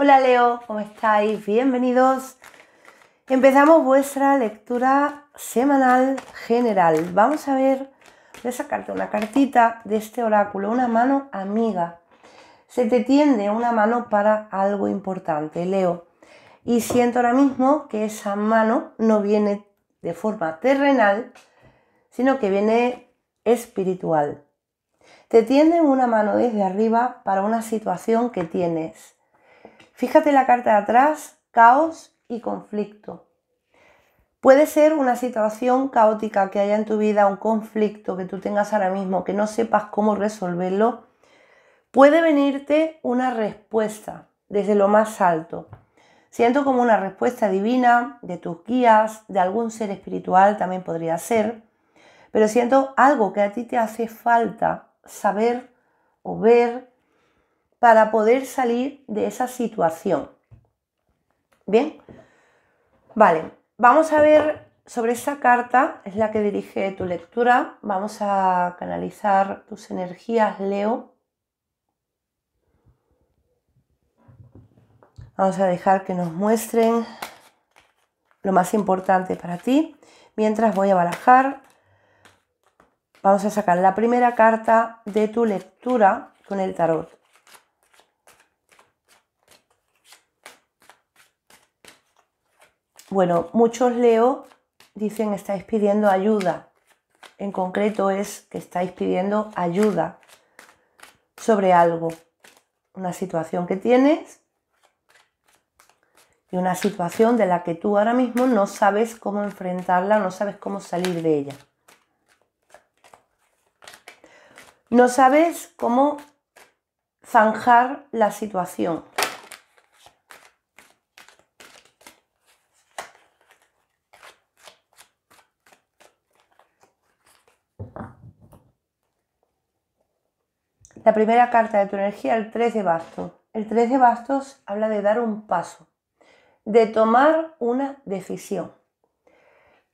Hola Leo, ¿cómo estáis? Bienvenidos. Empezamos vuestra lectura semanal general. Vamos a ver, voy a sacarte una cartita de este oráculo, una mano amiga. Se te tiende una mano para algo importante, Leo. Y siento ahora mismo que esa mano no viene de forma terrenal, sino que viene espiritual. Te tiende una mano desde arriba para una situación que tienes Fíjate la carta de atrás, caos y conflicto. Puede ser una situación caótica que haya en tu vida, un conflicto que tú tengas ahora mismo, que no sepas cómo resolverlo. Puede venirte una respuesta desde lo más alto. Siento como una respuesta divina de tus guías, de algún ser espiritual también podría ser, pero siento algo que a ti te hace falta saber o ver para poder salir de esa situación. Bien, vale, vamos a ver sobre esa carta, es la que dirige tu lectura, vamos a canalizar tus energías, Leo. Vamos a dejar que nos muestren lo más importante para ti. Mientras voy a balajar, vamos a sacar la primera carta de tu lectura con el tarot. Bueno, muchos leo dicen estáis pidiendo ayuda. En concreto es que estáis pidiendo ayuda sobre algo. Una situación que tienes y una situación de la que tú ahora mismo no sabes cómo enfrentarla, no sabes cómo salir de ella. No sabes cómo zanjar la situación. La primera carta de tu energía, el 3 de bastos. El 3 de bastos habla de dar un paso, de tomar una decisión.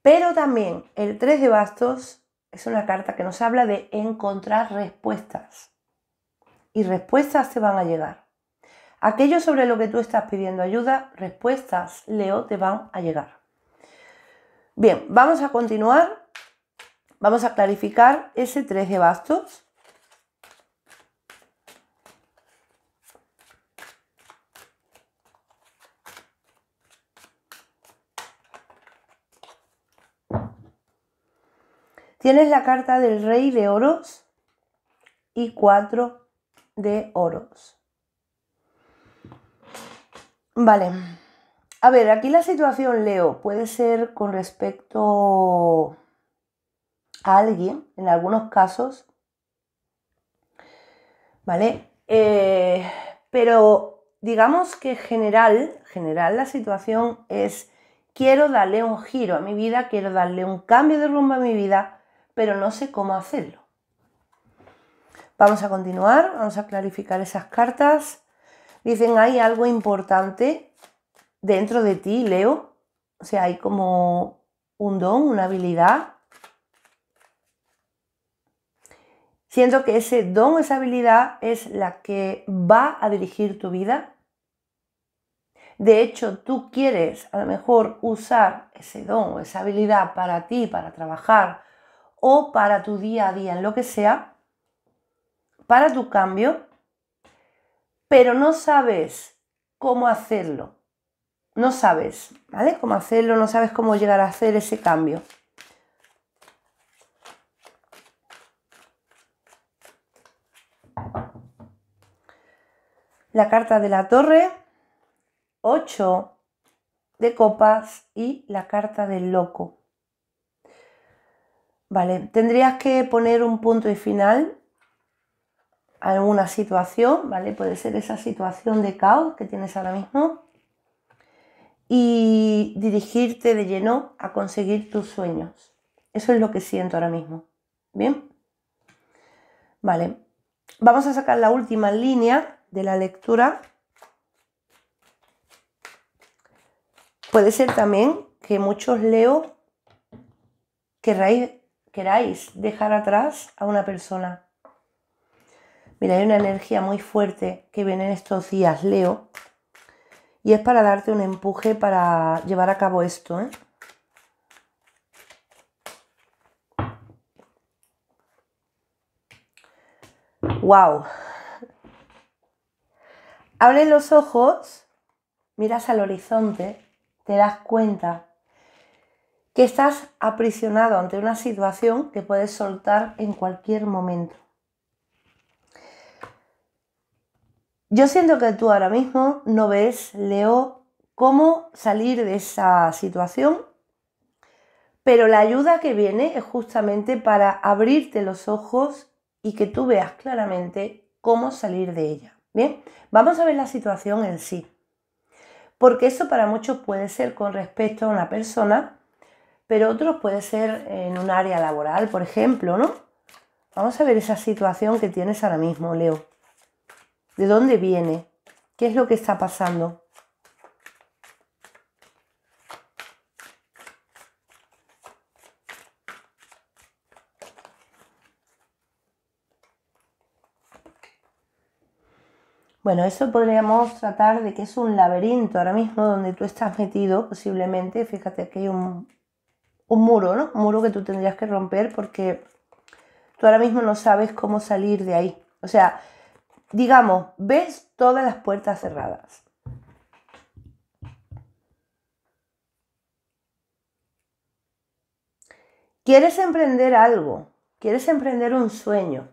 Pero también el 3 de bastos es una carta que nos habla de encontrar respuestas. Y respuestas te van a llegar. Aquello sobre lo que tú estás pidiendo ayuda, respuestas, Leo, te van a llegar. Bien, vamos a continuar. Vamos a clarificar ese 3 de bastos Tienes la carta del rey de oros y cuatro de oros. Vale. A ver, aquí la situación, Leo, puede ser con respecto a alguien, en algunos casos, ¿vale? Eh, pero digamos que general, general la situación es, quiero darle un giro a mi vida, quiero darle un cambio de rumbo a mi vida, pero no sé cómo hacerlo. Vamos a continuar, vamos a clarificar esas cartas. Dicen, hay algo importante dentro de ti, Leo. O sea, hay como un don, una habilidad. Siento que ese don, esa habilidad es la que va a dirigir tu vida. De hecho, tú quieres a lo mejor usar ese don, esa habilidad para ti, para trabajar, o para tu día a día, en lo que sea, para tu cambio, pero no sabes cómo hacerlo. No sabes, ¿vale? Cómo hacerlo, no sabes cómo llegar a hacer ese cambio. La carta de la torre, 8 de copas y la carta del loco. Vale, tendrías que poner un punto y final a alguna situación, ¿vale? Puede ser esa situación de caos que tienes ahora mismo y dirigirte de lleno a conseguir tus sueños. Eso es lo que siento ahora mismo. ¿Bien? Vale. Vamos a sacar la última línea de la lectura. Puede ser también que muchos leo que querráis queráis dejar atrás a una persona. Mira, hay una energía muy fuerte que viene en estos días, Leo, y es para darte un empuje para llevar a cabo esto. ¡Wow! ¿eh? Abre los ojos, miras al horizonte, te das cuenta que estás aprisionado ante una situación que puedes soltar en cualquier momento. Yo siento que tú ahora mismo no ves, Leo, cómo salir de esa situación, pero la ayuda que viene es justamente para abrirte los ojos y que tú veas claramente cómo salir de ella. Bien, vamos a ver la situación en sí, porque eso para muchos puede ser con respecto a una persona pero otros puede ser en un área laboral, por ejemplo, ¿no? Vamos a ver esa situación que tienes ahora mismo, Leo. ¿De dónde viene? ¿Qué es lo que está pasando? Bueno, eso podríamos tratar de que es un laberinto ahora mismo donde tú estás metido, posiblemente. Fíjate que hay un, un muro, ¿no? Un muro que tú tendrías que romper porque tú ahora mismo no sabes cómo salir de ahí. O sea, digamos, ves todas las puertas cerradas. Quieres emprender algo, quieres emprender un sueño,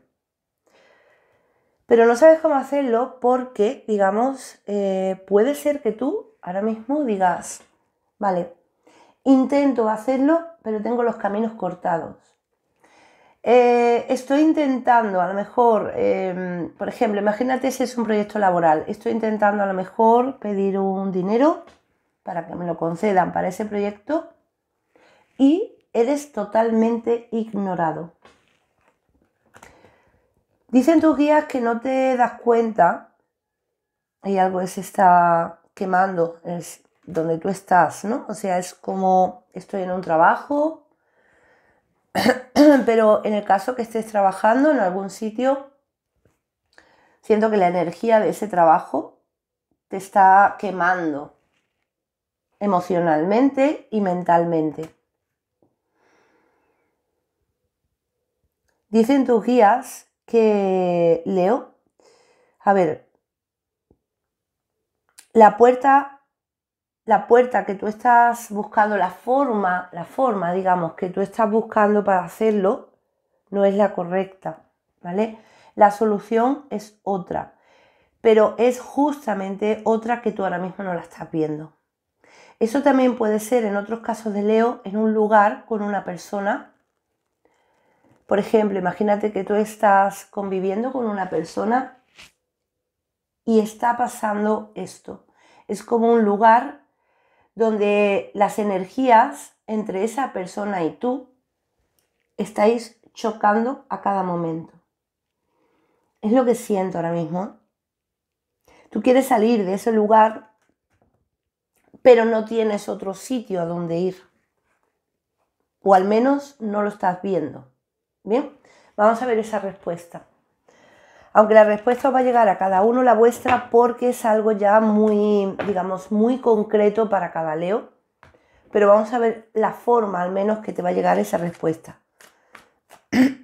pero no sabes cómo hacerlo porque, digamos, eh, puede ser que tú ahora mismo digas, vale, Intento hacerlo, pero tengo los caminos cortados. Eh, estoy intentando, a lo mejor, em, por ejemplo, imagínate si es un proyecto laboral, estoy intentando a lo mejor pedir un dinero para que me lo concedan para ese proyecto y eres totalmente ignorado. Dicen tus guías que no te das cuenta y algo se está quemando, es donde tú estás, ¿no? O sea, es como estoy en un trabajo, pero en el caso que estés trabajando en algún sitio, siento que la energía de ese trabajo te está quemando emocionalmente y mentalmente. Dicen tus guías que, Leo, a ver, la puerta la puerta que tú estás buscando, la forma, la forma, digamos, que tú estás buscando para hacerlo, no es la correcta, ¿vale? La solución es otra, pero es justamente otra que tú ahora mismo no la estás viendo. Eso también puede ser en otros casos de Leo, en un lugar con una persona. Por ejemplo, imagínate que tú estás conviviendo con una persona y está pasando esto. Es como un lugar donde las energías entre esa persona y tú estáis chocando a cada momento. Es lo que siento ahora mismo. Tú quieres salir de ese lugar, pero no tienes otro sitio a donde ir. O al menos no lo estás viendo. Bien, vamos a ver esa respuesta aunque la respuesta va a llegar a cada uno la vuestra porque es algo ya muy, digamos, muy concreto para cada Leo, pero vamos a ver la forma al menos que te va a llegar esa respuesta.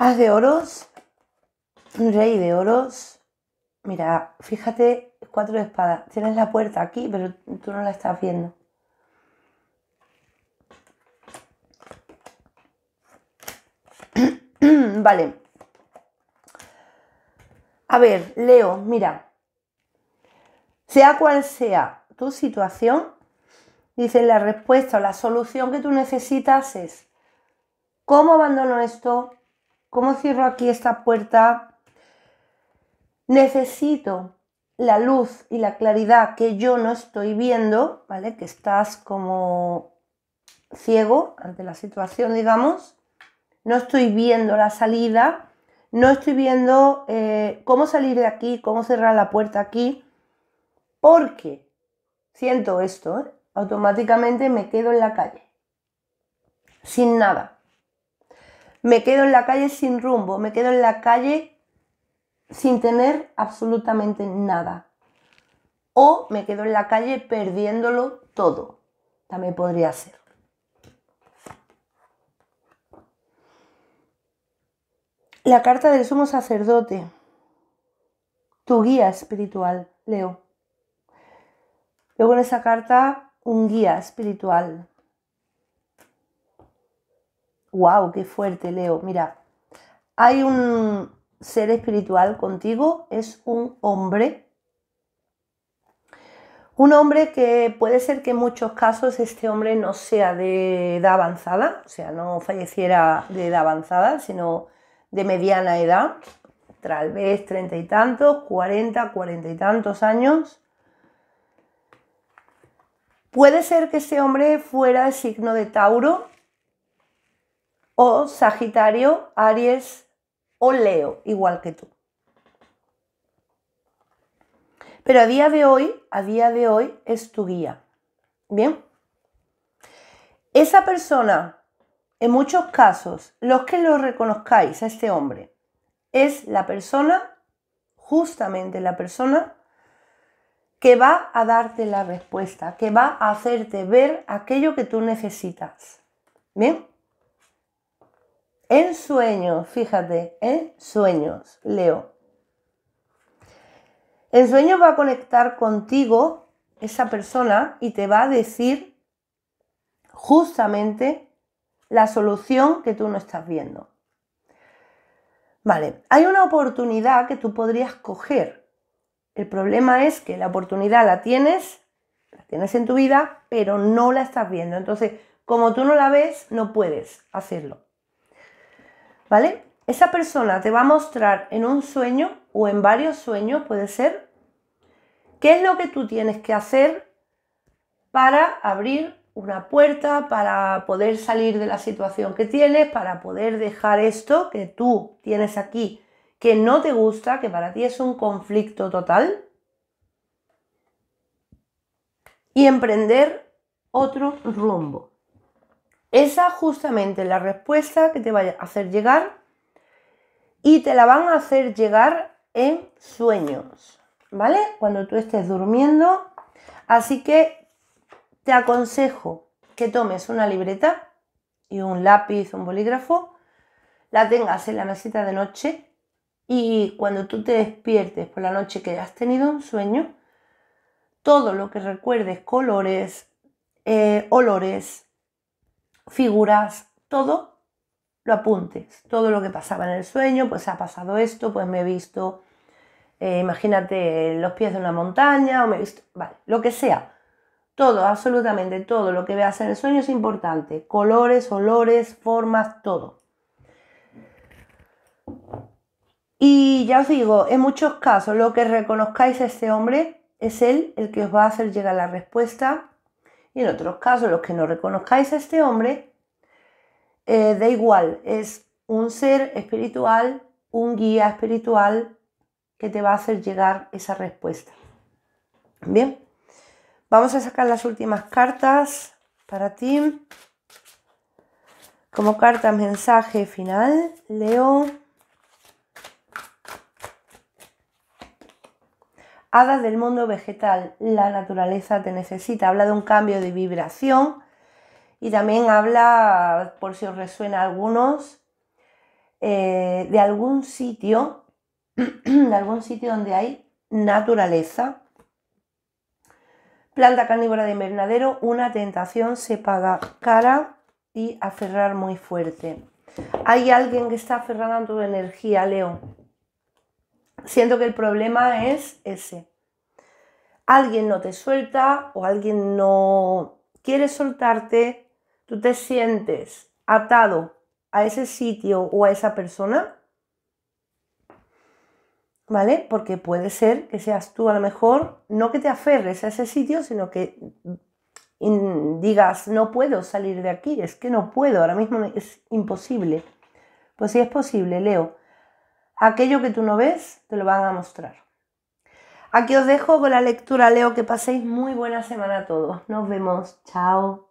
Haz ah, de oros, un rey de oros. Mira, fíjate, cuatro de espadas. Tienes la puerta aquí, pero tú no la estás viendo. vale. A ver, Leo, mira. Sea cual sea tu situación, dice la respuesta o la solución que tú necesitas es, ¿cómo abandono esto? ¿Cómo cierro aquí esta puerta? Necesito la luz y la claridad que yo no estoy viendo, ¿vale? Que estás como ciego ante la situación, digamos. No estoy viendo la salida, no estoy viendo eh, cómo salir de aquí, cómo cerrar la puerta aquí, porque siento esto, ¿eh? automáticamente me quedo en la calle, sin nada. Me quedo en la calle sin rumbo, me quedo en la calle sin tener absolutamente nada. O me quedo en la calle perdiéndolo todo. También podría ser. La carta del sumo sacerdote. Tu guía espiritual, Leo. Luego en esa carta, un guía espiritual. ¡Wow! ¡Qué fuerte, Leo! Mira, hay un ser espiritual contigo, es un hombre. Un hombre que puede ser que en muchos casos este hombre no sea de edad avanzada, o sea, no falleciera de edad avanzada, sino de mediana edad, tal vez treinta y tantos, cuarenta, cuarenta y tantos años. Puede ser que este hombre fuera el signo de Tauro, o Sagitario, Aries o Leo, igual que tú. Pero a día de hoy, a día de hoy es tu guía. ¿Bien? Esa persona, en muchos casos, los que lo reconozcáis a este hombre, es la persona, justamente la persona, que va a darte la respuesta, que va a hacerte ver aquello que tú necesitas. ¿Bien? En sueños, fíjate, en sueños, Leo. En sueños va a conectar contigo esa persona y te va a decir justamente la solución que tú no estás viendo. Vale, hay una oportunidad que tú podrías coger. El problema es que la oportunidad la tienes, la tienes en tu vida, pero no la estás viendo. Entonces, como tú no la ves, no puedes hacerlo. ¿vale? Esa persona te va a mostrar en un sueño o en varios sueños, puede ser, qué es lo que tú tienes que hacer para abrir una puerta, para poder salir de la situación que tienes, para poder dejar esto que tú tienes aquí, que no te gusta, que para ti es un conflicto total, y emprender otro rumbo. Esa justamente la respuesta que te vaya a hacer llegar y te la van a hacer llegar en sueños, ¿vale? Cuando tú estés durmiendo. Así que te aconsejo que tomes una libreta y un lápiz, un bolígrafo, la tengas en la mesita de noche y cuando tú te despiertes por la noche que has tenido un sueño, todo lo que recuerdes, colores, eh, olores, figuras, todo lo apuntes, todo lo que pasaba en el sueño, pues ha pasado esto, pues me he visto, eh, imagínate, los pies de una montaña, o me he visto, vale, lo que sea, todo, absolutamente todo lo que veas en el sueño es importante, colores, olores, formas, todo. Y ya os digo, en muchos casos lo que reconozcáis a este hombre es él el que os va a hacer llegar la respuesta y en otros casos, los que no reconozcáis a este hombre, eh, da igual, es un ser espiritual, un guía espiritual que te va a hacer llegar esa respuesta. Bien, vamos a sacar las últimas cartas para ti. Como carta mensaje final, Leo. Hadas del mundo vegetal, la naturaleza te necesita. Habla de un cambio de vibración y también habla, por si os resuena a algunos, eh, de algún sitio, de algún sitio donde hay naturaleza. Planta carnívora de invernadero, una tentación se paga cara y aferrar muy fuerte. Hay alguien que está aferrando tu energía, Leo. Siento que el problema es ese. Alguien no te suelta o alguien no quiere soltarte, tú te sientes atado a ese sitio o a esa persona, ¿vale? Porque puede ser que seas tú a lo mejor, no que te aferres a ese sitio, sino que digas, no puedo salir de aquí, es que no puedo, ahora mismo es imposible. Pues sí es posible, Leo. Aquello que tú no ves, te lo van a mostrar. Aquí os dejo con la lectura, Leo, que paséis muy buena semana a todos. Nos vemos, chao.